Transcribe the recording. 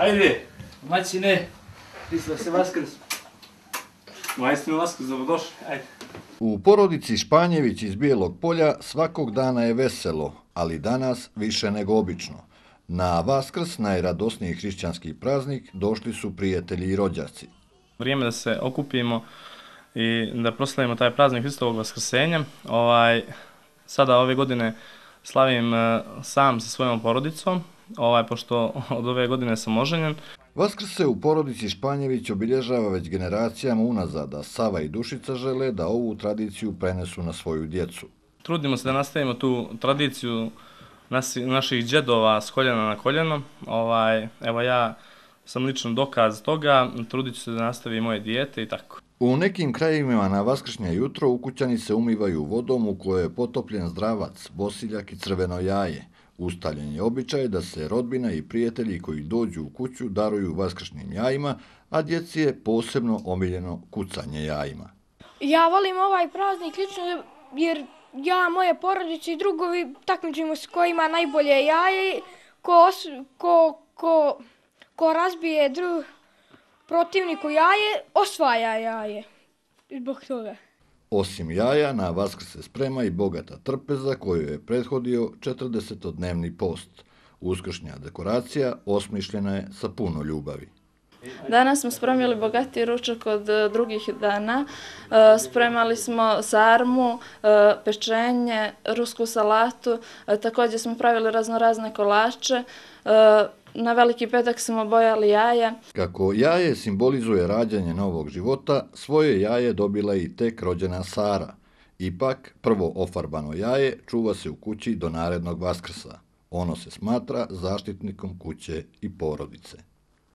Ajde! Maćine, mislim da se vaskrs. Maćine, vaskrs, dobrodošli, ajde. U porodici Španjević iz Bijelog polja svakog dana je veselo, ali danas više nego obično. Na Vaskrs, najradosniji hrišćanski praznik, došli su prijatelji i rođaci. Vrijeme da se okupimo i da proslavimo taj praznik Hristovog Vaskrsenja. Ovaj, sada ove godine slavim eh, sam sa svojom porodicom, ovaj, pošto od ove godine sam oženjen. Vaskrs se u porodici Španjević obilježava već generacijama unazad, a Sava i Dušica žele da ovu tradiciju prenesu na svoju djecu. Trudimo se da nastavimo tu tradiciju naših džedova s koljena na koljeno. Ovaj, evo ja sam lično dokaz toga, trudit ću se da nastavi moje dijete i tako. U nekim krajima na vaskršnje jutro ukućani se umivaju vodom u kojoj je potopljen zdravac, bosiljak i crveno jaje – Ustaljen je običaj da se rodbina i prijatelji koji dođu u kuću daruju vaskršnim jajima, a djeci je posebno omiljeno kucanje jajima. Ja volim ovaj praznik lično jer ja, moje porodice i drugovi takmičimo s kojima najbolje jaje, ko, ko, ko, razbije drug protivniku jaje, osvaja jaje. Zbog toga. Osim jaja, na vaskrs se sprema i bogata trpeza koju je prethodio 40-dnevni post. Uskršnja dekoracija osmišljena je sa puno ljubavi. Danas smo spremili bogati ručak od e, drugih dana. E, spremali smo sarmu, e, pečenje, rusku salatu, također smo pravili raznorazne kolače, na veliki petak smo bojali jaja. Kako jaje simbolizuje rađanje novog života, svoje jaje dobila i tek rođena Sara. Ipak, prvo ofarbano jaje čuva se u kući do narednog vaskrsa. Ono se smatra zaštitnikom kuće i porodice.